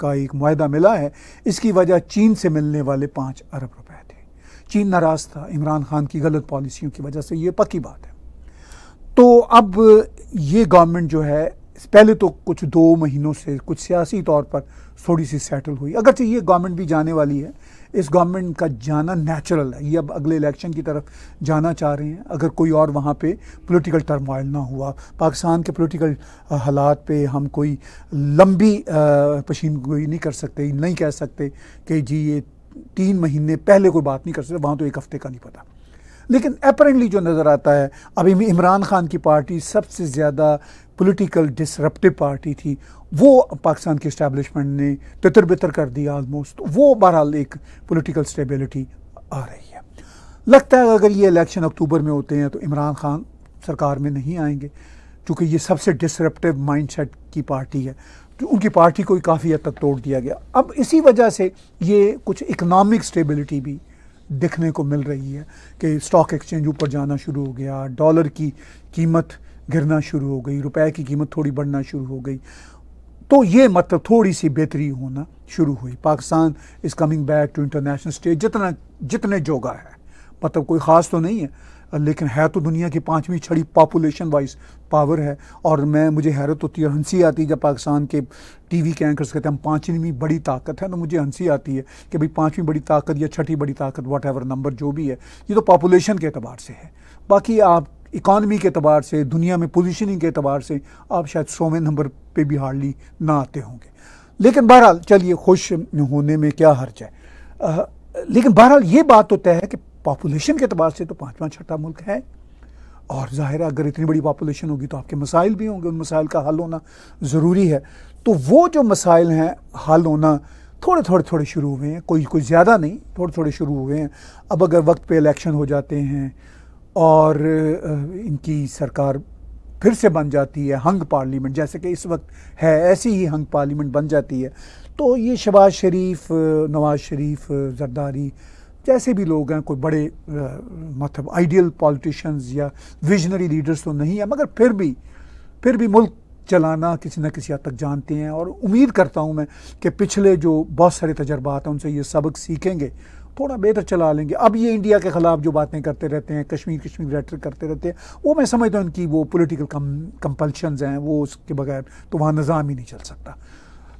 का एक माह मिला है इसकी वजह चीन से मिलने वाले पाँच अरब रुपए थे चीन नाराज़ था इमरान खान की गलत पॉलिसियों की वजह से ये पक्की बात है तो अब ये गवर्नमेंट जो है पहले तो कुछ दो महीनों से कुछ सियासी तौर पर थोड़ी सी सेटल हुई अगरचे ये गवर्नमेंट भी जाने वाली है इस गवर्नमेंट का जाना नेचुरल है ये अब अगले इलेक्शन की तरफ जाना चाह रहे हैं अगर कोई और वहाँ पे पॉलिटिकल टर्मोइल ना हुआ पाकिस्तान के पॉलिटिकल हालात पे हम कोई लंबी पशीन गोई नहीं कर सकते नहीं कह सकते कि जी ये तीन महीने पहले कोई बात नहीं कर सकते वहाँ तो एक हफ्ते का नहीं पता लेकिन अपरेंटली जो नज़र आता है अभी इमरान खान की पार्टी सबसे ज़्यादा पॉलिटिकल डिसरप्टिव पार्टी थी वो पाकिस्तान के इस्टेबलिशमेंट ने तितर बितर कर दिया आलमोस्ट वो बहरहाल एक पोलिटिकल स्टेबिलिटी आ रही है लगता है अगर ये इलेक्शन अक्टूबर में होते हैं तो इमरान खान सरकार में नहीं आएंगे क्योंकि ये सबसे डिसरप्टिव माइंडसेट की पार्टी है तो उनकी पार्टी को काफ़ी हद तक तोड़ दिया गया अब इसी वजह से ये कुछ इकनॉमिक स्टेबिलिटी भी देखने को मिल रही है कि स्टॉक एक्सचेंज ऊपर जाना शुरू हो गया डॉलर की कीमत गिरना शुरू हो गई रुपए की कीमत थोड़ी बढ़ना शुरू हो गई तो ये मतलब थोड़ी सी बेहतरी होना शुरू हुई Pakistan is coming back to international stage जितना जितने जोगा है मतलब कोई ख़ास तो नहीं है लेकिन है तो दुनिया की पाँचवीं छड़ी पॉपुलेशन वाइज पावर है और मैं मुझे हैरत होती है और हंसी आती है जब पाकिस्तान के टीवी के एंकर्स कहते हैं हम पाँचवीं बड़ी ताकत है तो मुझे हंसी आती है कि भाई पाँचवीं बड़ी ताकत या छठी बड़ी ताकत वाट नंबर जो भी है ये तो पॉपुलेशन के अतबार से है बाकी आप इकानमी के अतबार से दुनिया में पोजिशनिंग के अतबार से आप शायद सौवें नंबर पर भी हार्डली ना आते होंगे लेकिन बहरहाल चलिए खुश होने में क्या हर्ज है आ, लेकिन बहरहाल ये बात तो तय है कि पापुलेशन के अतबार से तो पाँचवा छठा मुल्क है और ज़ाहिर है अगर इतनी बड़ी पापुलेशन होगी तो आपके मसाइल भी होंगे उन मसाइल का हल होना ज़रूरी है तो वो जो मसाइल हैं हल होना थोड़े थोड़े थोड़े शुरू हुए हैं कोई कोई ज़्यादा नहीं थोड़े थोड़े शुरू हुए हैं अब अगर वक्त पे इलेक्शन हो जाते हैं और इनकी सरकार फिर से बन जाती है हंग पार्लियामेंट जैसे कि इस वक्त है ऐसी ही हंग पार्लियामेंट बन जाती है तो ये शबाज शरीफ नवाज शरीफ जरदारी जैसे भी लोग हैं कोई बड़े आ, मतलब आइडियल पॉलिटिशियंस या विजनरी लीडर्स तो नहीं है मगर फिर भी फिर भी मुल्क चलाना किसी न किसी हद तक जानते हैं और उम्मीद करता हूँ मैं कि पिछले जो बहुत सारे तजर्बात हैं उनसे ये सबक सीखेंगे थोड़ा बेहतर चला लेंगे अब ये इंडिया के ख़िलाफ़ जो बातें करते रहते हैं कश्मीर कश्मीर रेटर करते रहते हैं वो मैं समझता हूँ इनकी वो पोलिटिकल कम हैं वो उसके बगैर तो वहाँ निज़ाम ही नहीं चल सकता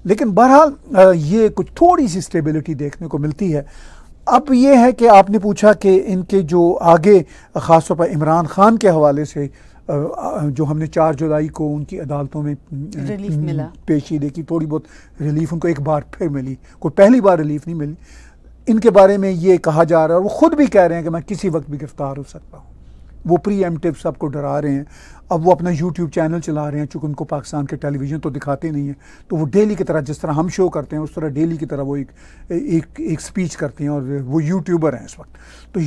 लेकिन बहरहाल ये कुछ थोड़ी सी स्टेबिलिटी देखने को मिलती है अब ये है कि आपने पूछा कि इनके जो आगे ख़ासतौर पर इमरान खान के हवाले से जो हमने चार जुलाई को उनकी अदालतों में रिलीफ मिला पेशी देखी थोड़ी बहुत रिलीफ उनको एक बार फिर मिली कोई पहली बार रिलीफ नहीं मिली इनके बारे में ये कहा जा रहा है और वो ख़ुद भी कह रहे हैं कि मैं किसी वक्त भी गिरफ़्तार हो सकता हूँ वो प्री एमटिव आपको डरा रहे हैं अब वो अपना यूट्यूब चैनल चला रहे हैं चूँकि उनको पाकिस्तान के टेलीविज़न तो दिखाते नहीं हैं तो वो डेली की तरह जिस तरह हम शो करते हैं उस तरह डेली की तरह वो एक एक एक स्पीच करते हैं और वो यूट्यूबर हैं इस वक्त तो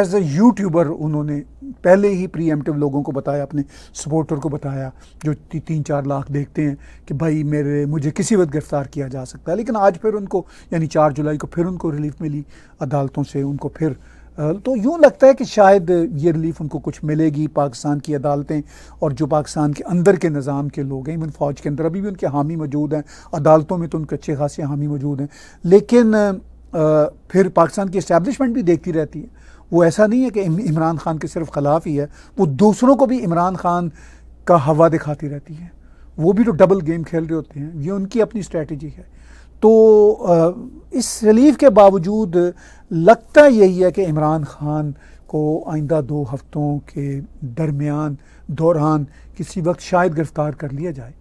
एज अ यूट्यूबर उन्होंने पहले ही प्री एमटिव लोगों को बताया अपने सपोर्टर को बताया जो ती, तीन चार लाख देखते हैं कि भाई मेरे मुझे किसी वक्त गिरफ़्तार किया जा सकता है लेकिन आज फिर उनको यानी चार जुलाई को फिर उनको रिलीफ मिली अदालतों से उनको फिर तो यूँ लगता है कि शायद ये रिलीफ उनको कुछ मिलेगी पाकिस्तान की अदालतें और जो पाकिस्तान के अंदर के निज़ाम के लोग हैं इवन फ़ौज के अंदर अभी भी उनके हामी मौजूद हैं अदालतों में तो उनके अच्छे खासे हामी मौजूद हैं लेकिन आ, फिर पाकिस्तान की इस्टेबलिशमेंट भी देखती रहती है वो ऐसा नहीं है कि इमरान खान के सिर्फ खिलाफ ही है वो दूसरों को भी इमरान खान का हवा दिखाती रहती है वो भी तो डबल गेम खेल रहे होते हैं ये उनकी अपनी स्ट्रेटजी है तो इस रिलीफ के बावजूद लगता यही है कि इमरान खान को आइंदा दो हफ्तों के दरमियान दौरान किसी वक्त शायद गिरफ़्तार कर लिया जाए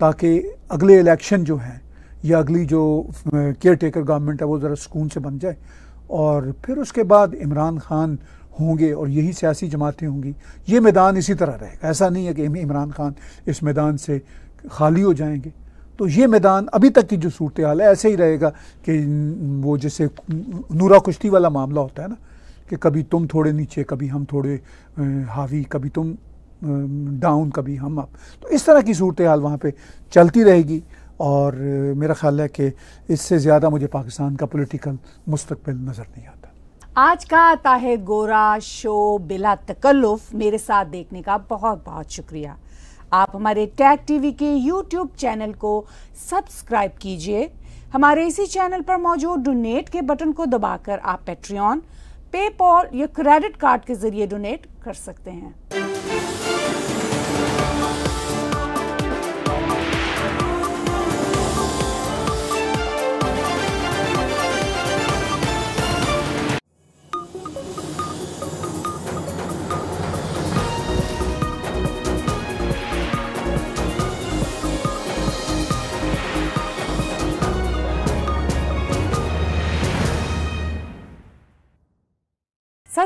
ताकि अगले इलेक्शन जो हैं या अगली जो केयर टेकर गवर्नमेंट है वो ज़रा सुकून से बन जाए और फिर उसके बाद इमरान खान होंगे और यही सियासी जमातें होंगी ये मैदान इसी तरह रहेगा ऐसा नहीं है कि इमरान खान इस मैदान से खाली हो जाएंगे तो ये मैदान अभी तक की जो सूरत हाल है ऐसे ही रहेगा कि वो जैसे नूरा कुश्ती वाला मामला होता है ना कि कभी तुम थोड़े नीचे कभी हम थोड़े हावी कभी तुम डाउन कभी हम अप तो इस तरह की सूरत हाल वहाँ पर चलती रहेगी और मेरा ख्याल है कि इससे ज़्यादा मुझे पाकिस्तान का पोलिटिकल मुस्तबिल नज़र नहीं आता आज का ताहिर गोरा शो बिला तकल्लुफ़ मेरे साथ देखने का बहुत बहुत शुक्रिया आप हमारे टैग टीवी के यूट्यूब चैनल को सब्सक्राइब कीजिए हमारे इसी चैनल पर मौजूद डोनेट के बटन को दबाकर आप पेट्रियन पेपॉल या क्रेडिट कार्ड के जरिए डोनेट कर सकते हैं